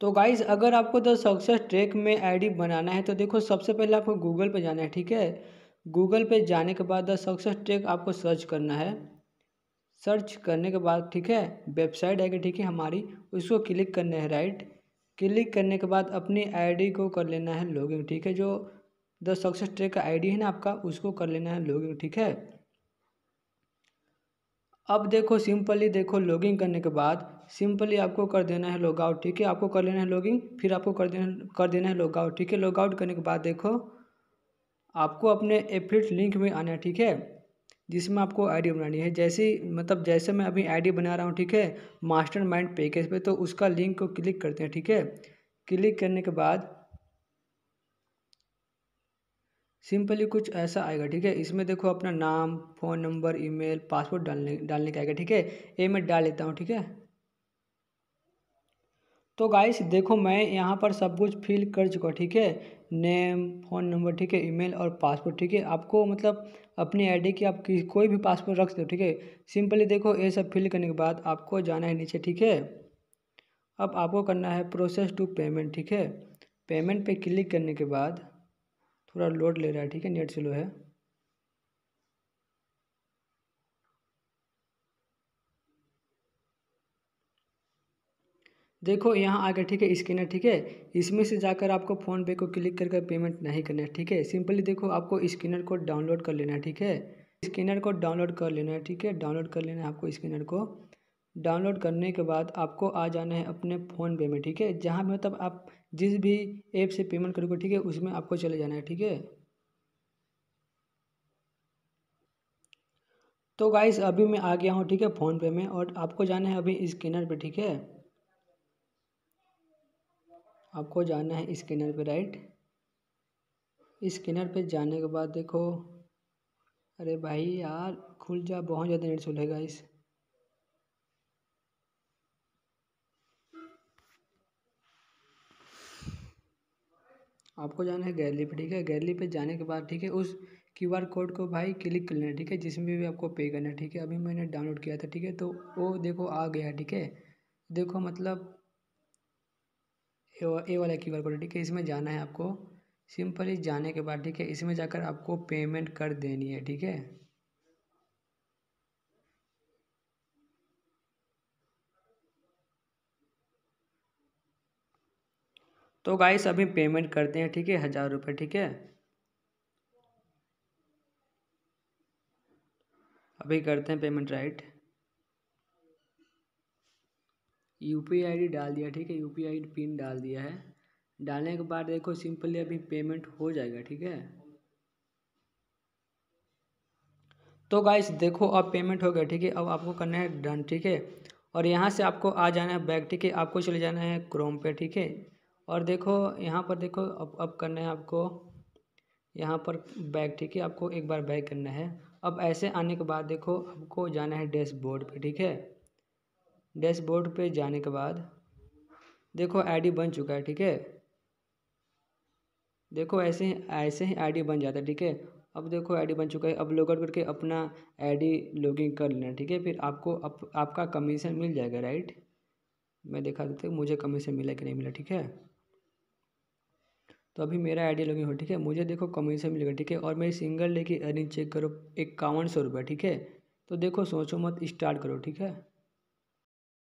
तो गाइज अगर आपको द सक्सेस ट्रैक में आईडी बनाना है तो देखो सबसे पहले आपको गूगल पे जाना है ठीक है गूगल पे जाने के बाद द सक्सेस ट्रैक आपको सर्च करना है सर्च करने के बाद ठीक है वेबसाइट आएगी ठीक है हमारी उसको क्लिक करना है राइट क्लिक करने के बाद अपनी आईडी को कर लेना है लॉगिन ठीक है जो द सक्सेस ट्रैक का आईडी है ना आपका उसको कर लेना है लॉगिन ठीक है अब देखो सिंपली देखो लॉगिंग करने के बाद सिंपली आपको कर देना है लॉग आउट ठीक है आपको कर लेना है लॉगिंग फिर आपको कर देना कर देना है लॉग आउट ठीक है लॉग आउट करने के बाद देखो आपको अपने एफिलिएट लिंक में आना है ठीक है जिसमें आपको आईडी बनानी है जैसे मतलब जैसे मैं अभी आईडी बना रहा हूँ ठीक है मास्टर माइंड पैकेज पर तो उसका लिंक को क्लिक करते हैं ठीक है क्लिक करने के बाद सिंपली कुछ ऐसा आएगा ठीक है इसमें देखो अपना नाम फ़ोन नंबर ईमेल पासवर्ड डालने डालने का आएगा ठीक है ये मैं डाल लेता हूँ ठीक है तो गाइस देखो मैं यहाँ पर सब कुछ फिल कर चुका ठीक है नेम फ़ोन नंबर ठीक है ईमेल और पासवर्ड ठीक है आपको मतलब अपनी आईडी की आप किसी कोई भी पासवर्ड रख सकते हो ठीक है सिंपली देखो ये सब फिल करने के बाद आपको जाना है नीचे ठीक है अब आपको करना है प्रोसेस टू पेमेंट ठीक है पेमेंट पे क्लिक करने के बाद पूरा लोड ले रहा है ठीक है नेट स्लो है देखो यहाँ आ गया ठीक है स्कैनर ठीक है इसमें से जाकर आपको फ़ोन पे को क्लिक करके पेमेंट नहीं करना है ठीक है सिंपली देखो आपको स्कैनर को डाउनलोड कर लेना है ठीक है स्कैनर को डाउनलोड कर लेना है ठीक है डाउनलोड कर लेना है आपको स्कैनर को डाउनलोड करने के बाद आपको आ जाना है अपने फ़ोन पे में ठीक है जहाँ भी मतलब आप जिस भी ऐप से पेमेंट करोगे ठीक है उसमें आपको चले जाना है ठीक है तो गाइस अभी मैं आ गया हूँ ठीक है फ़ोन पे में और आपको जाना है अभी स्कैनर पे ठीक है आपको जाना है स्कैनर पे राइट स्कैनर पे जाने के बाद देखो अरे भाई यार खुल जा बहुत ज़्यादा नेट चलेगा इस आपको जाना है गैलरी पे ठीक है गैलरी पे जाने के बाद ठीक है उस क्यू आर कोड को भाई क्लिक कर लेना ठीक है जिसमें भी आपको पे करना है ठीक है अभी मैंने डाउनलोड किया था ठीक है तो वो देखो आ गया ठीक है देखो मतलब ए वाला क्यू आर कोड ठीक है इसमें जाना है आपको सिंपली जाने के बाद ठीक है इसमें जाकर आपको पेमेंट कर देनी है ठीक है तो गाइस अभी पेमेंट करते हैं ठीक है हज़ार रुपये ठीक है अभी करते हैं payment right U P I D डाल दिया ठीक है U P I D pin डाल दिया है डालने के बाद देखो सिंपली अभी पेमेंट हो जाएगा ठीक है तो गाइस देखो अब पेमेंट हो गया ठीक है अब आपको करना है डन ठीक है और यहाँ से आपको आ जाना है बैग ठीक है आपको चले जाना है क्रोम पे ठीक है और देखो यहाँ पर देखो अब अब करना है आपको यहाँ पर बैक ठीक है आपको एक बार बैक करना है अब ऐसे आने के बाद देखो आपको जाना है डैशबोर्ड पे ठीक है डैशबोर्ड पे जाने के बाद देखो आईडी बन चुका है ठीक है देखो ऐसे ही ऐसे ही आईडी बन जाता है ठीक है अब देखो आईडी बन चुका है अब लॉग करके अपना आईडी लॉगिन कर लेना ठीक है फिर आपको अप, आपका कमीशन मिल जाएगा राइट मैं दिखा देता हूँ मुझे कमीशन मिला कि नहीं मिला ठीक है तो अभी मेरा आइडिया लगे हो ठीक है मुझे देखो कमीशन मिलेगा ठीक है और मेरी सिंगल डे की अर्निंग चेक करो इक्यावन सौ रुपये ठीक है तो देखो सोचो मत स्टार्ट करो ठीक है